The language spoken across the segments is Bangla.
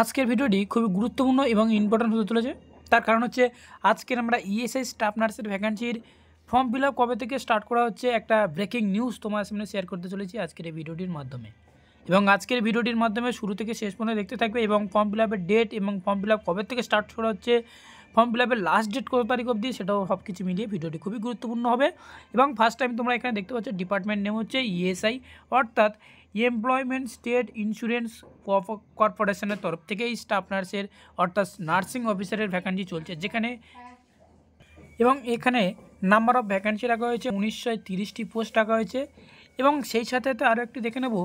আজকের ভিডিওটি খুবই গুরুত্বপূর্ণ এবং ইম্পর্ট্যান্ট হতে চলেছে তার কারণ হচ্ছে আজকের আমরা ইএসআই স্টাফ নার্সের ভ্যাকান্সির ফর্ম ফিল কবে থেকে স্টার্ট করা হচ্ছে একটা ব্রেকিং নিউজ তোমার সামনে শেয়ার করতে চলেছি আজকের এই ভিডিওটির মাধ্যমে এবং আজকের ভিডিওটির মাধ্যমে শুরু থেকে শেষ পর্যন্ত দেখতে থাকবে এবং ফর্ম ফিল ডেট এবং ফর্ম ফিল কবে থেকে স্টার্ট করা হচ্ছে ফর্ম ফিল লাস্ট ডেট কত তারিখ অবধি সেটাও সব কিছু মিলিয়ে ভিডিওটি খুবই গুরুত্বপূর্ণ হবে এবং ফার্স্ট টাইম তোমরা এখানে দেখতে পাচ্ছ ডিপার্টমেন্ট নেম হচ্ছে ইএসআই e অর্থাৎ এমপ্লয়মেন্ট স্টেট ইন্স্যুরেন্স কর্পোরেশনের তরফ থেকে এই স্টাফ নার্সের অর্থাৎ নার্সিং অফিসারের ভ্যাকান্সি চলছে যেখানে এবং এখানে নাম্বার অফ ভ্যাকান্সি রাখা হয়েছে উনিশশো তিরিশটি পোস্ট রাখা হয়েছে এবং সেই সাথে তো আরও একটু দেখে নেব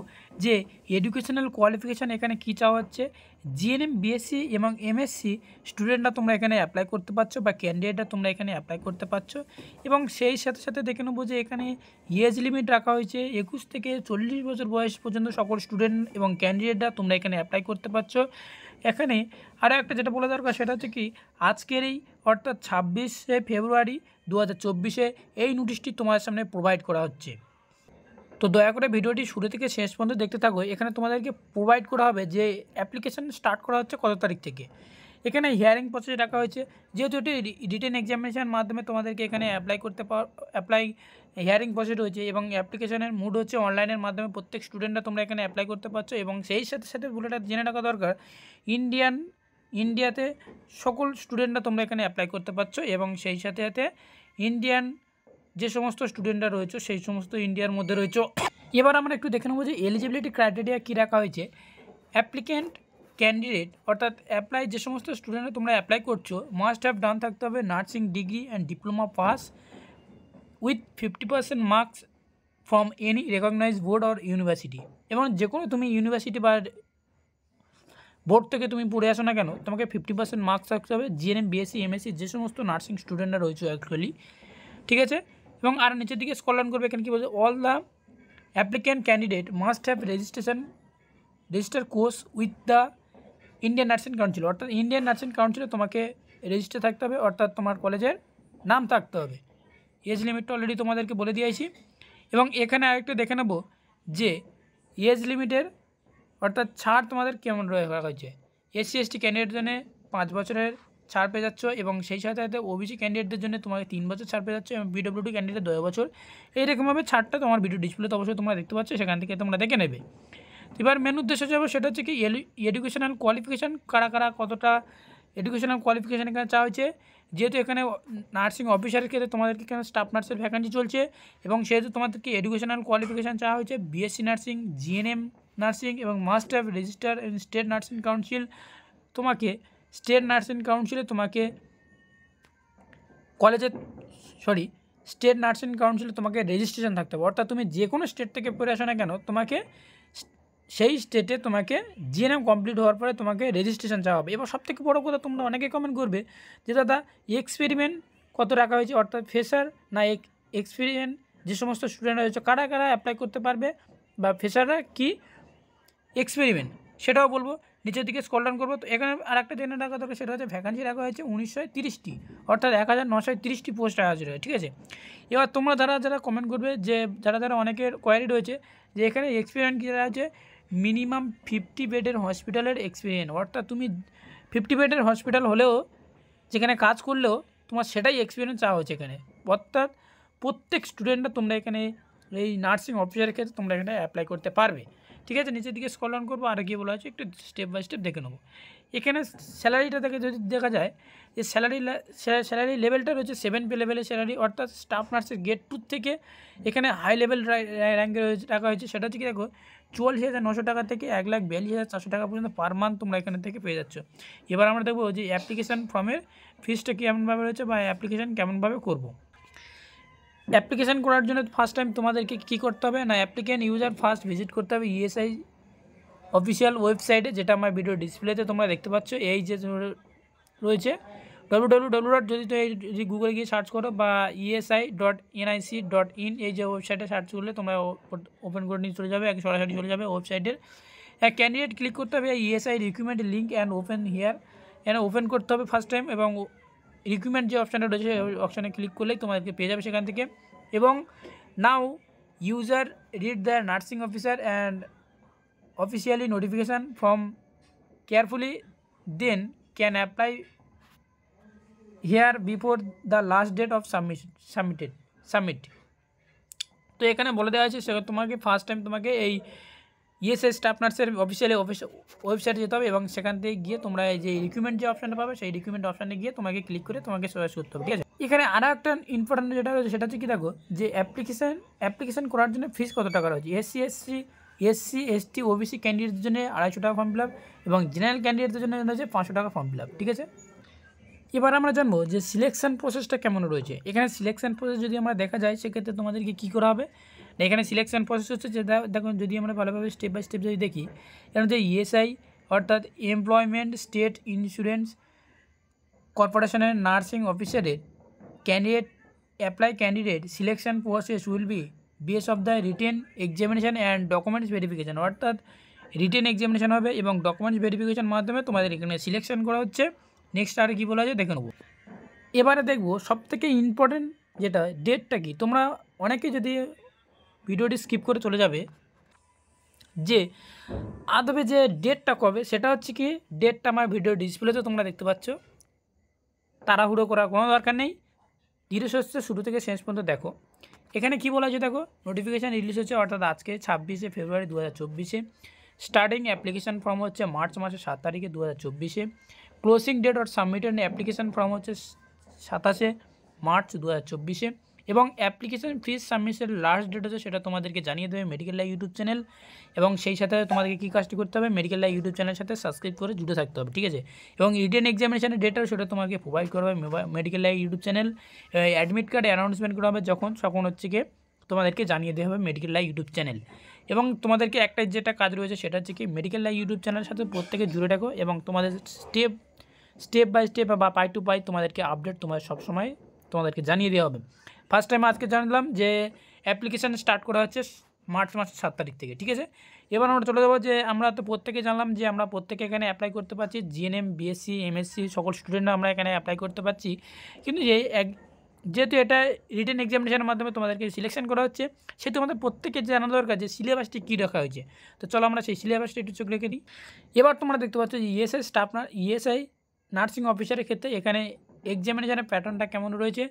যে এডুকেশনাল কোয়ালিফিকেশান এখানে কী চাওয়া হচ্ছে জিএনএম বিএসসি এবং এমএসসি স্টুডেন্টরা তোমরা এখানে অ্যাপ্লাই করতে পারছো বা ক্যান্ডিডেটরা তোমরা এখানে অ্যাপ্লাই করতে পারছো এবং সেই সাথে সাথে দেখে নেবো যে এখানে এজ লিমিট রাখা হয়েছে একুশ থেকে চল্লিশ বছর বয়স পর্যন্ত সকল স্টুডেন্ট এবং ক্যান্ডিডেটরা তোমরা এখানে অ্যাপ্লাই করতে পারছো এখানে আরও একটা যেটা বলে দরকার সেটা হচ্ছে কি আজকের এই অর্থাৎ ছাব্বিশে ফেব্রুয়ারি দু হাজার এই নোটিশটি তোমার সামনে প্রোভাইড করা হচ্ছে তো দয়া করে ভিডিওটি শুরু থেকে শেষ পর্যন্ত দেখতে থাকো এখানে তোমাদেরকে প্রোভাইড করা হবে যে অ্যাপ্লিকেশান স্টার্ট করা হচ্ছে কত তারিখ থেকে এখানে হিয়ারিং প্রসেস রাখা হয়েছে যেহেতু এটি রিটেন এক্সামিনেশান মাধ্যমে তোমাদেরকে এখানে অ্যাপ্লাই করতে অ্যাপ্লাই হিয়ারিং প্রসেস হয়েছে এবং অ্যাপ্লিকেশানের মুড হচ্ছে অনলাইনের মাধ্যমে প্রত্যেক স্টুডেন্টরা তোমরা এখানে অ্যাপ্লাই করতে পারছো এবং সেই সাথে সাথে বুলেটা জেনে রাখা দরকার ইন্ডিয়ান ইন্ডিয়াতে সকল স্টুডেন্টরা তোমরা এখানে অ্যাপ্লাই করতে পারছো এবং সেই সাথে সাথে ইন্ডিয়ান যে সমস্ত স্টুডেন্টরা রয়েছে সেই সমস্ত ইন্ডিয়ার মধ্যে রয়েছে এবার আমরা একটু দেখে নেবো যে এলিজিবিলিটি ক্রাইটেরিয়া কী রাখা হয়েছে অ্যাপ্লিক্যান্ট ক্যান্ডিডেট অর্থাৎ অ্যাপ্লাই যে সমস্ত স্টুডেন্টরা তোমরা অ্যাপ্লাই করছো মাস্ট হ্যাভ ডান থাকতে হবে nursing degree and diploma pass with fifty percent marks from any recognise board or university এবং যে কোনো তুমি ইউনিভার্সিটি বা বোর্ড থেকে তুমি পড়ে আসো না কেন তোমাকে ফিফটি পার্সেন্ট মার্কস রাখতে হবে জিএনএম বিএসসি এমএসসি যে সমস্ত নার্সিং স্টুডেন্টরা রয়েছে অ্যাকচুয়ালি ঠিক আছে এবং আর নিচের দিকে স্কলন করবে এখানে কি বলছে all the applicant candidate must have registration register course with the Indian nursing council অর্থাৎ ইন্ডিয়ান নার্সিং কাউন্সিলে তোমাকে রেজিস্টার থাকতে হবে অর্থাৎ তোমার কলেজের নাম থাকতে হবে এজ লিমিটটা অলরেডি তোমাদেরকে বলে দিয়েছি এবং এখানে আরেকটা দেখে নেব যে এজ লিমিটের অর্থাৎ ছাড় তোমাদের কেমন রয়ে হয়েছে এসসি এসটি ক্যান্ডিডেট জন্য পাঁচ বছরের ছাড় পেয়ে যাচ্ছ এবং সেই সাথে সাথে ওবিসি ক্যান্ডিডেটদের জন্য তোমাকে তিন বছর ছাড় পেয়ে যাচ্ছ এবং বিডব্লিউডি ক্যান্ডিডেট দয় বছর এইরকমভাবে ছাড়টা তোমার ভিডিও ডিসপ্লেতে অবশ্যই তোমরা দেখতে পাচ্ছ সেখান থেকে তোমরা দেখে নেবে এবার মেন উদ্দেশ্য যাবে সেটা হচ্ছে কি এডুকেশনাল কোয়ালিফিকেশান কারা কারা কতটা এডুকেশনাল কোয়ালিফিকেশান এখানে চাওয়া হয়েছে যেহেতু এখানে নার্সিং অফিসারের ক্ষেত্রে তোমাদেরকে এখানে স্টাফ নার্সের ভ্যাকান্সি চলছে এবং সেহেতু তোমাদেরকে এডুকেশনাল কোয়ালিফিকেশান চাওয়া হয়েছে বিএসসি নার্সিং জিএনএম নার্সিং এবং master register in state nursing council তোমাকে স্টেট নার্সিং কাউন্সিলে তোমাকে কলেজের সরি স্টেট নার্সিং কাউন্সিলে তোমাকে রেজিস্ট্রেশন থাকতে হবে অর্থাৎ তুমি যে কোনো স্টেট থেকে পড়ে আসো না কেন তোমাকে সেই স্টেটে তোমাকে জিএনএম কমপ্লিট হওয়ার পরে তোমাকে রেজিস্ট্রেশন চাওয়া হবে এবার সবথেকে বড়ো কথা তোমরা অনেকে কমেন্ট করবে যে দাদা এক্সপেরিমেন্ট কত রাখা হয়েছে অর্থাৎ ফেসার না এক্সপেরিমেন্ট যে সমস্ত স্টুডেন্ট রয়েছে কারা কারা অ্যাপ্লাই করতে পারবে বা ফেসাররা কি এক্সপেরিমেন্ট সেটাও বলবো নিচের দিকে স্কল ডাউন করবো তো এখানে আর একটা জেনে রাখা দরকার সেটা হচ্ছে ভ্যাকান্সি রাখা হয়েছে উনিশশো তিরিশটি অর্থাৎ এক হাজার নশো তিরিশটি পোস্ট রাখা হয়েছে ঠিক আছে এবার তোমরা যারা যারা কমেন্ট করবে যে যারা যারা অনেকের কোয়ারি রয়েছে যে এখানে এক্সপিরিয়েন্স কী আছে মিনিমাম ফিফটি বেডের হসপিটালের এক্সপিরিয়েন্স অর্থাৎ তুমি ফিফটি বেডের হসপিটাল হলেও যেখানে কাজ করলেও তোমার সেটাই এক্সপিরিয়েন্স চাওয়া হয়েছে এখানে অর্থাৎ প্রত্যেক স্টুডেন্টরা তোমরা এখানে এই নার্সিং অফিসারের ক্ষেত্রে তোমরা এখানে অ্যাপ্লাই করতে পারবে ঠিক আছে নিচের দিকে স্কল অন করবো আর কি বলা আছে একটু স্টেপ বাই স্টেপ দেখে নেবো এখানে স্যালারিটা থেকে যদি দেখা যায় যে স্যালারি স্যালারি লেভেলটা রয়েছে সেভেন পে লেভেলের স্যালারি অর্থাৎ স্টাফ নার্সের গেট টু থেকে এখানে হাই লেভেল র্যাঙ্কে রয়েছে টাকা হয়েছে সেটা হচ্ছে কি দেখো চুয়াল্লিশ হাজার নশো টাকা থেকে এক লাখ বিয়াল্লিশ হাজার চারশো টাকা পর্যন্ত পার মান্থ তোমরা এখানে থেকে পেয়ে যাচ্ছ এবার আমরা দেখবো যে অ্যাপ্লিকেশান ফর্মের ফিসটা কেমনভাবে রয়েছে বা অ্যাপ্লিকেশান কেমনভাবে করবো অ্যাপ্লিকেশান করার জন্য ফার্স্ট টাইম তোমাদেরকে কী করতে হবে না অ্যাপ্লিকেশান ইউজার ফার্স্ট ভিজিট করতে হবে ইএসআই অফিসিয়াল ওয়েবসাইটে যেটা আমার ভিডিও ডিসপ্লেতে তোমরা দেখতে পাচ্ছ এই যে রয়েছে ডব্লু ডব্লু ডব্লু ডট যদি তো এই যদি গুগলে গিয়ে সার্চ করো বা ESI dot NIC dot in এই যে ওয়েবসাইটে সার্চ করলে তোমরা ওপেন করে নিয়ে চলে যাবে এক সরাসরি চলে যাবে ওয়েবসাইটের ক্যান্ডিডেট ক্লিক করতে হবে ESI requirement link and open here এখানে ওপেন করতে হবে ফার্স্ট টাইম এবং রিক্রুটমেন্ট যে অপশনটা আছে অপশনে ক্লিক করলেই তোমাদেরকে পেজ যাবে সেখান থেকে এবং now user read the nursing officer and officially notification from carefully then can apply here before the last date of submission submit তো এখানে বলে দেওয়া আছে সেটা তোমাকে ফার্স্ট টাইম তোমাকে এই ইএসএস স্টাফ নার্সের অফিসিয়ালি অফিস ওয়েবসাইটে যেতে হবে এবং সেখান থেকে গিয়ে তোমরা এই যে রিকুইমেন্ট যে অপশানটা পাবে সেই রিকুইমেন্ট অপশানে গিয়ে তোমাকে ক্লিক করে তোমাকে চয়েস করতে হবে ঠিক আছে এখানে আরও একটা ইম্পর্টেন্ট যেটা রয়েছে সেটা হচ্ছে কী দেখো যে অ্যাপ্লিকেশান অ্যাপ্লিকেশান করার জন্য ফিস কত টাকা রয়েছে SC SC SC ST OBC ক্যান্ডিডেটের জন্য আড়াইশো টাকা ফর্ম ফিল আপ এবং জেনারেল ক্যান্ডিডেটদের জন্য রয়েছে পাঁচশো টাকা ফর্ম ফিল আপ ঠিক আছে এবার আমরা জানবো যে সিলেকশন প্রসেসটা কেমন রয়েছে এখানে সিলেকশন প্রসেস যদি আমরা দেখা যায় সেক্ষেত্রে তোমাদেরকে কী করা হবে এখানে সিলেকশন প্রসেস হচ্ছে যে দেখুন যদি আমরা ভালোভাবে স্টেপ বাই স্টেপ যদি দেখি এখন যে ইএসআই অর্থাৎ এমপ্লয়মেন্ট স্টেট ইন্স্যুরেন্স কর্পোরেশনের নার্সিং অফিসারের candidate apply candidate selection process will be base of the written examination and documents verification অর্থাৎ রিটেন এক্সামিনেশান হবে এবং ডকুমেন্টস ভেরিফিকেশান মাধ্যমে তোমাদের এখানে সিলেকশান করা হচ্ছে নেক্সট আর কী বলা হয়েছে দেখে নেবো এবারে দেখবো সবথেকে ইম্পর্টেন্ট যেটা ডেটটা কি তোমরা অনেকে যদি ভিডিওটি স্কিপ করে চলে যাবে যে আদবে যে ডেটটা কবে সেটা হচ্ছে কি ডেটটা আমার ভিডিও ডিসপ্লেতে তোমরা দেখতে পাচ্ছ তাড়াহুড়ো করার কোনো দরকার নেই ধীরে সুস্থে শুরু থেকে শেষ পর্যন্ত দেখো এখানে কি বলা হয়েছে দেখো নোটিফিকেশান রিলিজ হচ্ছে অর্থাৎ আজকে ছাব্বিশে ফেব্রুয়ারি দু হাজার স্টার্টিং অ্যাপ্লিকেশান ফর্ম হচ্ছে মার্চ মাসের সাত তারিখে দু closing date or submitted application form হচ্ছে সাতাশে মার্চ দু হাজার চব্বিশে এবং অ্যাপ্লিকেশন ফিজ সাবমিশনের লাস্ট ডেট আছে সেটা তোমাদেরকে জানিয়ে দেবে মেডিকেল লাইফ ইউটিউব চ্যানেল এবং সেই সাথে তোমাদেরকে কী কাজটি করতে হবে মেডিকেল লাইফ ইউটিউব চ্যানেলের সাথে সাবস্ক্রাইব করে জুড়ে থাকতে হবে ঠিক আছে এবং রিটেন এক্সামিনেশনের ডেটা সেটা তোমাকে প্রোভাইড করা হবে medical life YouTube channel admit card announcement করা হবে যখন তখন হচ্ছে গিয়ে তোমাদেরকে জানিয়ে দেওয়া হবে মেডিকেল লাইফ ইউটিউব চ্যানেল এবং তোমাদেরকে একটা যেটা কাজ রয়েছে সেটা হচ্ছে কি মেডিকেল লাইফ ইউটিউব চ্যানেলের সাথে প্রত্যেকে জুড়ে রাখো এবং তোমাদের স্টেপ স্টেপ বাই স্টেপ বা পাই টু পাই তোমাদেরকে আপডেট তোমার সবসময় তোমাদেরকে জানিয়ে দেওয়া হবে ফার্স্ট টাইম আজকে জানলাম যে অ্যাপ্লিকেশান স্টার্ট করা হচ্ছে মার্চ মাসের সাত তারিখ থেকে ঠিক আছে এবার আমরা চলে যাবো যে আমরা তো প্রত্যেকে জানলাম যে আমরা প্রত্যেকে এখানে অ্যাপ্লাই করতে পারছি জিএনএম বিএসসি এমএসসি সকল স্টুডেন্টরা আমরা এখানে অ্যাপ্লাই করতে পারছি কিন্তু যে এক যেহেতু এটা রিটার্ন এক্সামিনেশানের মাধ্যমে তোমাদেরকে সিলেকশন করা হচ্ছে সেহেতু আমাদের প্রত্যেকের জানা দরকার যে সিলেবাসটি কী রাখা হয়েছে তো চলো আমরা সেই সিলেবাসটি একটু চোখ রেখে দিই এবার তোমরা দেখতে পাচ্ছ যে ইএসআই স্টাফ ইএসআই নার্সিং অফিসারের ক্ষেত্রে এখানে এক্সামিনেশানের প্যাটার্নটা কেমন রয়েছে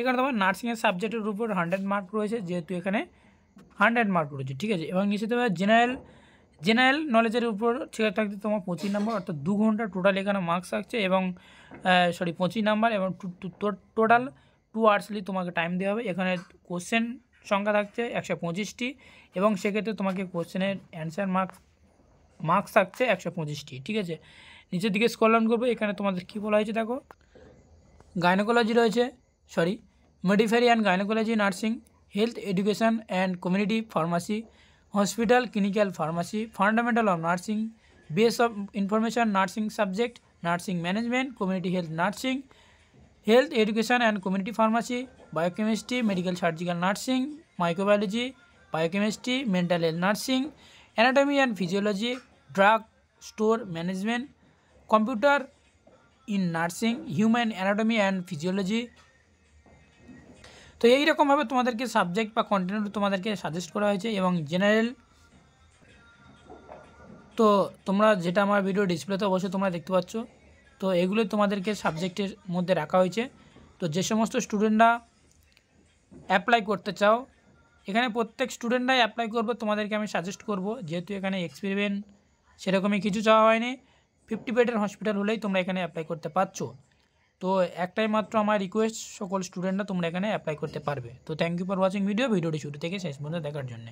এখানে তোমার নার্সিংয়ের সাবজেক্টের উপর হান্ড্রেড মার্ক রয়েছে যেহেতু এখানে হান্ড্রেড মার্ক রয়েছে ঠিক আছে এবং নিশ্চিত তোমার জেনারেল জেনারেল নলেজের উপর ঠিক থাকতে তোমার পঁচিশ নাম্বার অর্থাৎ দু ঘন্টা টোটাল এখানে মার্কস থাকছে এবং সরি পঁচিশ নাম্বার এবং টোটাল টু আওয়ার্সলি তোমাকে টাইম দেওয়া হবে এখানে কোশ্চেন সংখ্যা থাকছে একশো পঁচিশটি এবং সেক্ষেত্রে তোমাকে কোশ্চেনের অ্যান্সার মার্কস মার্কস থাকছে একশো পঁচিশটি ঠিক আছে নিচের দিকে স্কলন করবে এখানে তোমাদের কী বলা হয়েছে দেখো গাইনোকোলজি রয়েছে sorry midwifery and gynaecology nursing health education and community pharmacy hospital clinical pharmacy fundamental of nursing base of information nursing subject nursing management community health nursing health education and community pharmacy biochemistry medical surgical nursing microbiology biochemistry mental health nursing anatomy and physiology drug store management computer in nursing human anatomy and physiology তো এইরকমভাবে তোমাদেরকে সাবজেক্ট বা কন্টেন্ট তোমাদেরকে সাজেস্ট করা হয়েছে এবং জেনারেল তো তোমরা যেটা আমার ভিডিও ডিসপ্লেতে অবশ্যই তোমরা দেখতে পাচ্ছ তো এগুলো তোমাদেরকে সাবজেক্টের মধ্যে রাখা হয়েছে তো যে সমস্ত স্টুডেন্টরা অ্যাপ্লাই করতে চাও এখানে প্রত্যেক স্টুডেন্টরাই অ্যাপ্লাই করবো তোমাদেরকে আমি সাজেস্ট করব যেহেতু এখানে এক্সপেরিমেন্ট সেরকমই কিছু চাওয়া হয়নি ফিফটি বেডের হসপিটাল হলেই তোমরা এখানে অ্যাপ্লাই করতে পারছো তো একটাই মাত্র আমার রিকোয়েস্ট সকল স্টুডেন্টরা তোমরা এখানে অ্যাপ্লাই করতে পারবে তো thank you for watching video ভিডিওটি শুরু থেকে শেষ পর্যন্ত দেখার জন্য